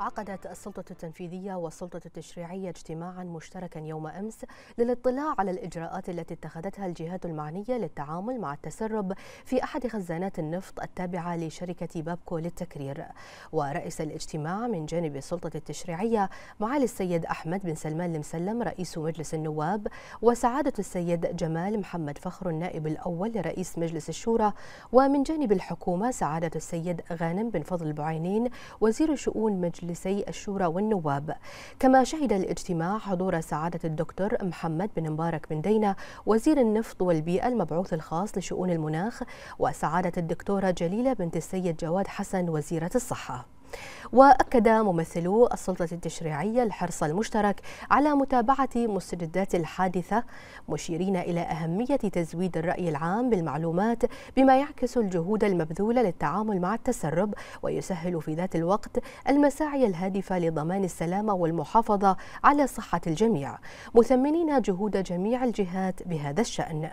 عقدت السلطة التنفيذية والسلطة التشريعية اجتماعا مشتركا يوم أمس للاطلاع على الإجراءات التي اتخذتها الجهات المعنية للتعامل مع التسرب في أحد خزانات النفط التابعة لشركة بابكو للتكرير ورئيس الاجتماع من جانب السلطة التشريعية معالي السيد أحمد بن سلمان المسلم رئيس مجلس النواب وسعادة السيد جمال محمد فخر النائب الأول لرئيس مجلس الشورى ومن جانب الحكومة سعادة السيد غانم بن فضل البعينين وزير شؤون مجلس مجلسي الشورى والنواب كما شهد الاجتماع حضور سعادة الدكتور محمد بن مبارك بن دينا وزير النفط والبيئة المبعوث الخاص لشؤون المناخ وسعادة الدكتورة جليلة بنت السيد جواد حسن وزيرة الصحة وأكد ممثلو السلطة التشريعية الحرص المشترك على متابعة مستجدات الحادثة مشيرين إلى أهمية تزويد الرأي العام بالمعلومات بما يعكس الجهود المبذولة للتعامل مع التسرب ويسهل في ذات الوقت المساعي الهادفة لضمان السلامة والمحافظة على صحة الجميع مثمنين جهود جميع الجهات بهذا الشأن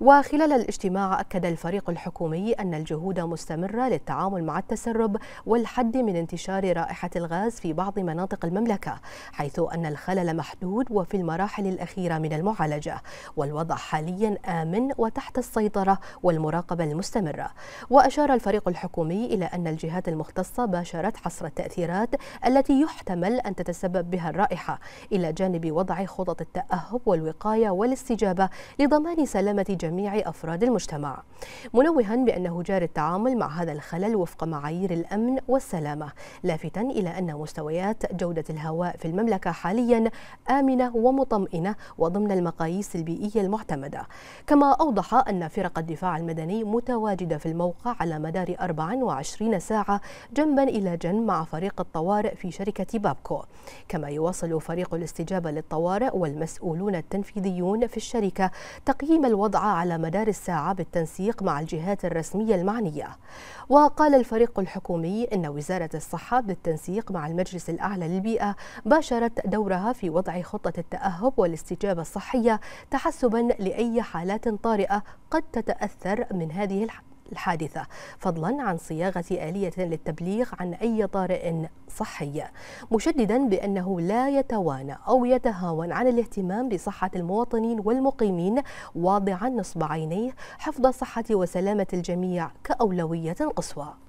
وخلال الاجتماع أكد الفريق الحكومي أن الجهود مستمرة للتعامل مع التسرب والحد من انتشار رائحة الغاز في بعض مناطق المملكة حيث أن الخلل محدود وفي المراحل الأخيرة من المعالجة والوضع حاليا آمن وتحت السيطرة والمراقبة المستمرة وأشار الفريق الحكومي إلى أن الجهات المختصة باشرت حصر التأثيرات التي يحتمل أن تتسبب بها الرائحة إلى جانب وضع خطط التأهب والوقاية والاستجابة لضمان سلامة سلامة جميع أفراد المجتمع منوها بأنه جاري التعامل مع هذا الخلل وفق معايير الأمن والسلامة لافتا إلى أن مستويات جودة الهواء في المملكة حاليا آمنة ومطمئنة وضمن المقاييس البيئية المعتمدة كما أوضح أن فرق الدفاع المدني متواجدة في الموقع على مدار 24 ساعة جنبا إلى جنب مع فريق الطوارئ في شركة بابكو كما يواصل فريق الاستجابة للطوارئ والمسؤولون التنفيذيون في الشركة تقييم الوضع على مدار الساعة بالتنسيق مع الجهات الرسمية المعنية وقال الفريق الحكومي إن وزارة الصحة بالتنسيق مع المجلس الأعلى للبيئة باشرت دورها في وضع خطة التأهب والاستجابة الصحية تحسبا لأي حالات طارئة قد تتأثر من هذه الحالة الحادثة فضلا عن صياغة آلية للتبليغ عن أي طارئ صحي مشددا بأنه لا يتوانى أو يتهاون عن الاهتمام بصحة المواطنين والمقيمين واضعا نصب عينيه حفظ صحة وسلامة الجميع كأولوية قصوى